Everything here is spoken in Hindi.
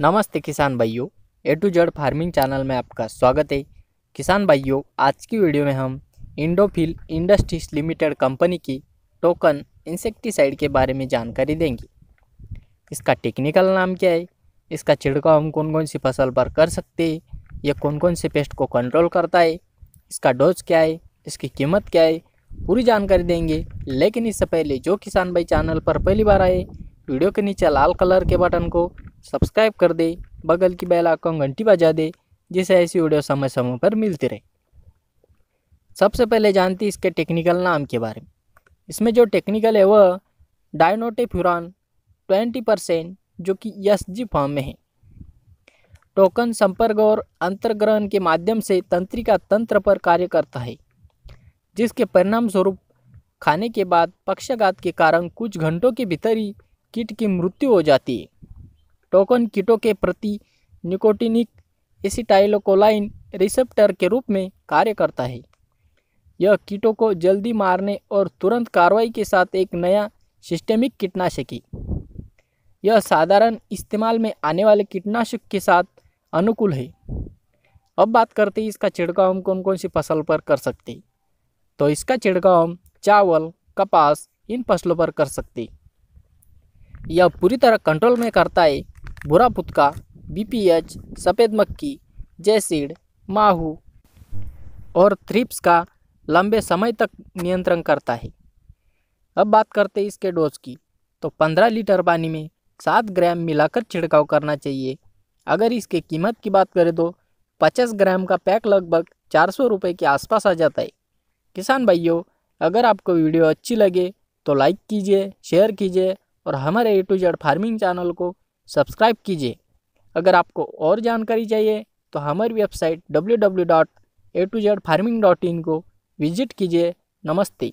नमस्ते किसान भाइयों A to Z farming channel में आपका स्वागत है किसान भाइयों आज की वीडियो में हम इंडोफिल इंडस्ट्रीज लिमिटेड कंपनी की टोकन इंसेक्टिसाइड के बारे में जानकारी देंगे इसका टेक्निकल नाम क्या है इसका छिड़काव हम कौन कौन सी फसल पर कर सकते हैं यह कौन कौन से पेस्ट को कंट्रोल करता है इसका डोज क्या है इसकी कीमत क्या है पूरी जानकारी देंगे लेकिन इससे पहले जो किसान भाई चैनल पर पहली बार आए वीडियो के नीचे लाल कलर के बटन को सब्सक्राइब कर दे बगल की बेल आइकॉन घंटी बजा दे जिससे ऐसी वीडियो समय समय पर मिलती रहे सबसे पहले जानती इसके टेक्निकल नाम के बारे में इसमें जो टेक्निकल है वह डायनोटेफ्यूरान ट्वेंटी परसेंट जो कि यस जी फॉर्म में है टोकन संपर्क और अंतर्ग्रहण के माध्यम से तंत्रिका तंत्र पर कार्य करता है जिसके परिणाम स्वरूप खाने के बाद पक्षघात के कारण कुछ घंटों के भीतर ही कीट की मृत्यु हो जाती है टोकन कीटों के प्रति निकोटिनिक एसिटाइलोकोलाइन रिसेप्टर के रूप में कार्य करता है यह कीटों को जल्दी मारने और तुरंत कार्रवाई के साथ एक नया सिस्टेमिक कीटनाशक है यह साधारण इस्तेमाल में आने वाले कीटनाशक के साथ अनुकूल है अब बात करते हैं इसका छिड़काव हम कौन कौन सी फसल पर कर सकते हैं तो इसका छिड़काव हम चावल कपास इन फसलों पर कर सकते यह पूरी तरह कंट्रोल में करता है भूरा फुतका बीपीएच सफ़ेद मक्की जैसीड माहू और थ्रिप्स का लंबे समय तक नियंत्रण करता है अब बात करते हैं इसके डोज की तो 15 लीटर पानी में 7 ग्राम मिलाकर छिड़काव करना चाहिए अगर इसके कीमत की बात करें तो 50 ग्राम का पैक लगभग चार सौ रुपये के आसपास आ जाता है किसान भाइयों अगर आपको वीडियो अच्छी लगे तो लाइक कीजिए शेयर कीजिए और हमारे A to Z farming channel को सब्सक्राइब कीजिए अगर आपको और जानकारी चाहिए तो हमारी website W W dot A to Z farming dot in को विजिट कीजिए नमस्ते